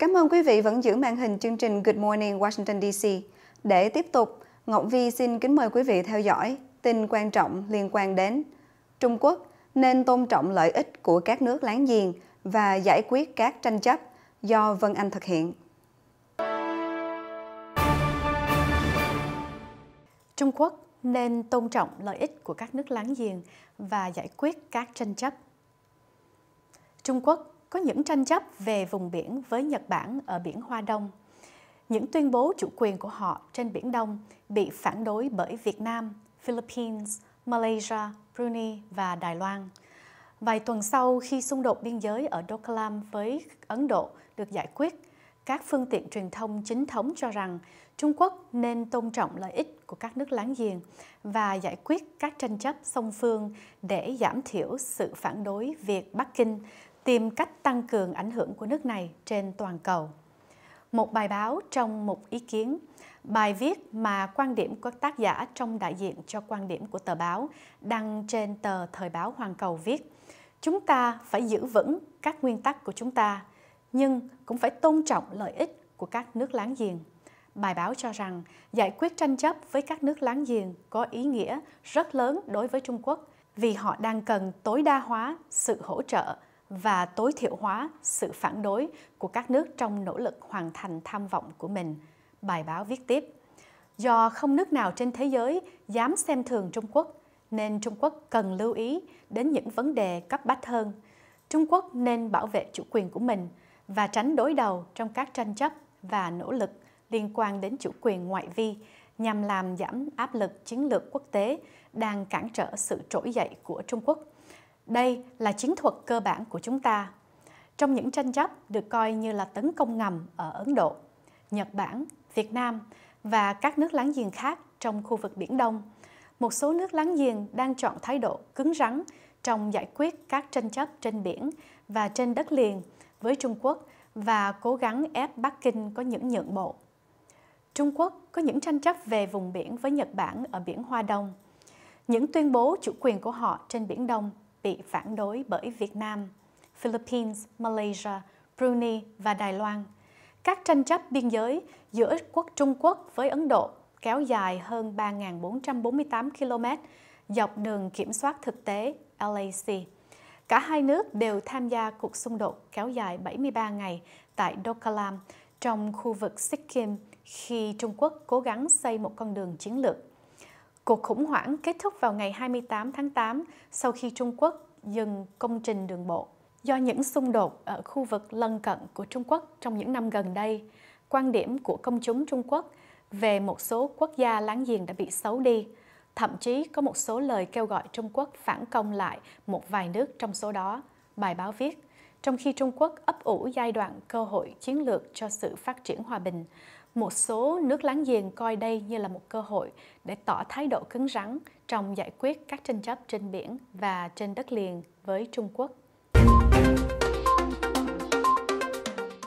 Cảm ơn quý vị vẫn giữ màn hình chương trình Good Morning Washington DC. Để tiếp tục, Ngọc Vi xin kính mời quý vị theo dõi tin quan trọng liên quan đến Trung Quốc nên tôn trọng lợi ích của các nước láng giềng và giải quyết các tranh chấp do Vân Anh thực hiện. Trung Quốc nên tôn trọng lợi ích của các nước láng giềng và giải quyết các tranh chấp. Trung Quốc có những tranh chấp về vùng biển với Nhật Bản ở biển Hoa Đông. Những tuyên bố chủ quyền của họ trên biển Đông bị phản đối bởi Việt Nam, Philippines, Malaysia, Brunei và Đài Loan. Vài tuần sau khi xung đột biên giới ở Doklam với Ấn Độ được giải quyết, các phương tiện truyền thông chính thống cho rằng Trung Quốc nên tôn trọng lợi ích của các nước láng giềng và giải quyết các tranh chấp song phương để giảm thiểu sự phản đối việc Bắc Kinh tìm cách tăng cường ảnh hưởng của nước này trên toàn cầu. Một bài báo trong một ý kiến, bài viết mà quan điểm của tác giả trong đại diện cho quan điểm của tờ báo đăng trên tờ Thời báo Hoàn Cầu viết Chúng ta phải giữ vững các nguyên tắc của chúng ta, nhưng cũng phải tôn trọng lợi ích của các nước láng giềng. Bài báo cho rằng giải quyết tranh chấp với các nước láng giềng có ý nghĩa rất lớn đối với Trung Quốc vì họ đang cần tối đa hóa sự hỗ trợ và tối thiểu hóa sự phản đối của các nước trong nỗ lực hoàn thành tham vọng của mình. Bài báo viết tiếp, do không nước nào trên thế giới dám xem thường Trung Quốc nên Trung Quốc cần lưu ý đến những vấn đề cấp bách hơn. Trung Quốc nên bảo vệ chủ quyền của mình và tránh đối đầu trong các tranh chấp và nỗ lực liên quan đến chủ quyền ngoại vi nhằm làm giảm áp lực chiến lược quốc tế đang cản trở sự trỗi dậy của Trung Quốc. Đây là chiến thuật cơ bản của chúng ta. Trong những tranh chấp được coi như là tấn công ngầm ở Ấn Độ, Nhật Bản, Việt Nam và các nước láng giềng khác trong khu vực Biển Đông, một số nước láng giềng đang chọn thái độ cứng rắn trong giải quyết các tranh chấp trên biển và trên đất liền với Trung Quốc và cố gắng ép Bắc Kinh có những nhượng bộ. Trung Quốc có những tranh chấp về vùng biển với Nhật Bản ở biển Hoa Đông. Những tuyên bố chủ quyền của họ trên biển Đông bị phản đối bởi Việt Nam, Philippines, Malaysia, Brunei và Đài Loan. Các tranh chấp biên giới giữa quốc Trung Quốc với Ấn Độ kéo dài hơn 3.448 km dọc đường kiểm soát thực tế LAC. Cả hai nước đều tham gia cuộc xung đột kéo dài 73 ngày tại Doklam trong khu vực Sikkim khi Trung Quốc cố gắng xây một con đường chiến lược. Cuộc khủng hoảng kết thúc vào ngày 28 tháng 8 sau khi Trung Quốc dừng công trình đường bộ. Do những xung đột ở khu vực lân cận của Trung Quốc trong những năm gần đây, quan điểm của công chúng Trung Quốc về một số quốc gia láng giềng đã bị xấu đi. Thậm chí có một số lời kêu gọi Trung Quốc phản công lại một vài nước trong số đó. Bài báo viết trong khi Trung Quốc ấp ủ giai đoạn cơ hội chiến lược cho sự phát triển hòa bình, một số nước láng giềng coi đây như là một cơ hội để tỏ thái độ cứng rắn trong giải quyết các tranh chấp trên biển và trên đất liền với Trung Quốc.